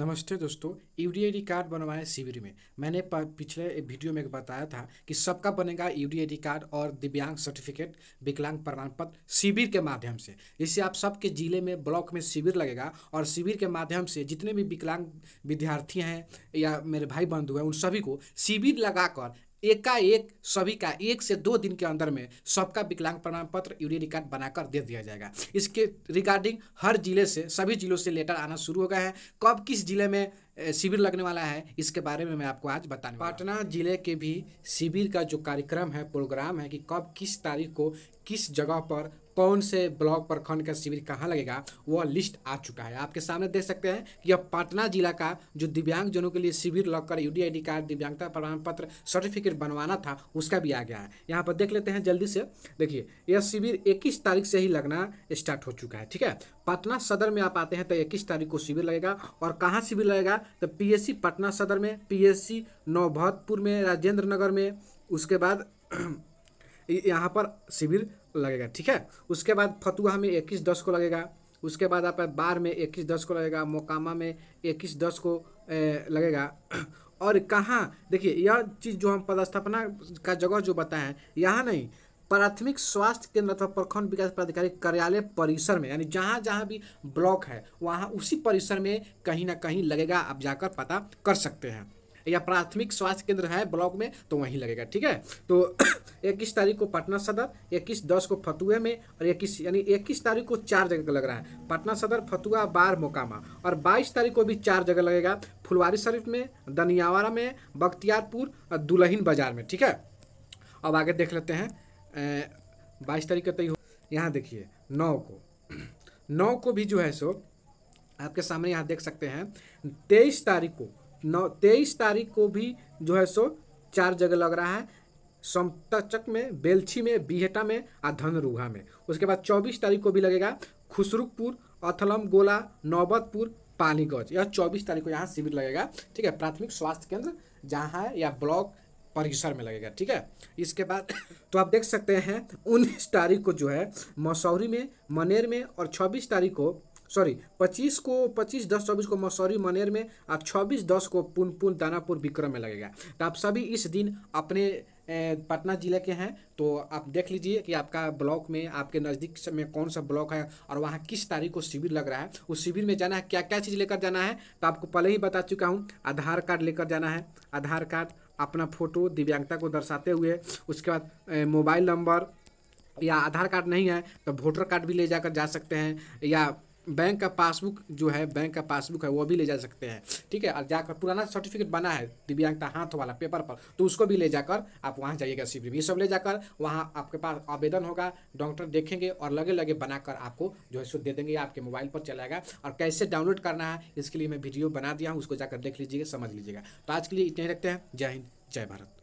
नमस्ते दोस्तों you e D card बनवाए शिविर में मैंने पिछले वीडियो में बताया था कि सबका बनेगा यू e डी कार्ड और दिव्यांग सर्टिफिकेट विकलांग प्रमाण पत्र शिविर के माध्यम से जिससे आप सबके ज़िले में ब्लॉक में शिविर लगेगा और शिविर के माध्यम से जितने भी विकलांग विद्यार्थी हैं या मेरे भाई बंधु हैं उन सभी को शिविर लगाकर एकाएक एक सभी का एक से दो दिन के अंदर में सबका विकलांग प्रमाण पत्र यूनियन कार्ड बनाकर दे दिया जाएगा इसके रिगार्डिंग हर जिले से सभी जिलों से लेटर आना शुरू हो गया है कब किस जिले में शिविर लगने वाला है इसके बारे में मैं आपको आज बताने पटना जिले के भी शिविर का जो कार्यक्रम है प्रोग्राम है कि कब किस तारीख को किस जगह पर कौन से ब्लॉक प्रखंड का शिविर कहाँ लगेगा वह लिस्ट आ चुका है आपके सामने देख सकते हैं कि अब पटना जिला का जो दिव्यांग जनों के लिए शिविर लगकर यू डी कार्ड दिव्यांगता प्रमाण पत्र सर्टिफिकेट बनवाना था उसका भी आ गया है यहाँ पर देख लेते हैं जल्दी से देखिए यह शिविर इक्कीस तारीख से ही लगना स्टार्ट हो चुका है ठीक है पटना सदर में आप आते हैं तो इक्कीस तारीख को शिविर लगेगा और कहाँ शिविर लगेगा तो पीएससी पटना सदर में पीएससी नौभदपुर में राजेंद्र नगर में उसके बाद यहाँ पर शिविर लगेगा ठीक है उसके बाद फतुहा में इक्कीस दस को लगेगा उसके बाद आपका बार में इक्कीस दस को लगेगा मोकामा में इक्कीस दस को लगेगा और कहाँ देखिए यह चीज़ जो हम पदस्थापना का जगह जो बताएं यहाँ नहीं प्राथमिक स्वास्थ्य केंद्र अथवा प्रखंड विकास प्राधिकारी कार्यालय परिसर में यानी जहाँ जहाँ भी ब्लॉक है वहाँ उसी परिसर में कहीं ना कहीं लगेगा आप जाकर पता कर सकते हैं या प्राथमिक स्वास्थ्य केंद्र है ब्लॉक में तो वहीं लगेगा ठीक है तो इक्कीस तारीख को पटना सदर इक्कीस दस को फतुए में और इक्कीस यानी इक्कीस तारीख को चार जगह लग रहा है पटना सदर फतुआ बार मोकामा और बाईस तारीख को भी चार जगह लगेगा फुलवारी शरीफ में दनियावारा में बख्तियारपुर और दुल्हीन बाजार में ठीक है अब आगे देख लेते हैं बाईस तारीख का तय हो यहाँ देखिए नौ को नौ को भी जो है सो आपके सामने यहाँ देख सकते हैं तेईस तारीख को नौ तेईस तारीख को भी जो है सो चार जगह लग रहा है समतचक में बेलछी में बिहटा में और धनरूहा में उसके बाद चौबीस तारीख को भी लगेगा खुशरुखपुर अथलम गोला नौबतपुर पानीगंज यह चौबीस तारीख को यहाँ शिविर लगेगा ठीक है प्राथमिक स्वास्थ्य केंद्र जहाँ है या ब्लॉक परिसर में लगेगा ठीक है इसके बाद तो आप देख सकते हैं उन्नीस तारीख को जो है मसौरी में मनेर में और छब्बीस तारीख को सॉरी पच्चीस को पच्चीस दस चौबीस को मसौरी मनेर में और छब्बीस दस को पुनपुन दानापुर विक्रम में लगेगा तो आप सभी इस दिन अपने पटना ज़िले के हैं तो आप देख लीजिए कि आपका ब्लॉक में आपके नज़दीक में कौन सा ब्लॉक है और वहाँ किस तारीख को शिविर लग रहा है उस शिविर में जाना है क्या क्या चीज़ लेकर जाना है तो आपको पहले ही बता चुका हूँ आधार कार्ड लेकर जाना है आधार कार्ड अपना फ़ोटो दिव्यांगता को दर्शाते हुए उसके बाद मोबाइल नंबर या आधार कार्ड नहीं है तो वोटर कार्ड भी ले जाकर जा सकते हैं या बैंक का पासबुक जो है बैंक का पासबुक है वो भी ले जा सकते हैं ठीक है और जाकर पुराना सर्टिफिकेट बना है दिव्यांगता हाथ वाला पेपर पर तो उसको भी ले जाकर आप वहाँ जाइएगा सी बी सब ले जाकर वहाँ आपके पास आवेदन होगा डॉक्टर देखेंगे और लगे लगे बनाकर आपको जो है सो दे देंगे आपके मोबाइल पर चलाएगा और कैसे डाउनलोड करना है इसके लिए मैं वीडियो बना दिया हूँ उसको जाकर देख लीजिएगा समझ लीजिएगा तो आज के लिए इतना ही रखते हैं जय हिंद जय भारत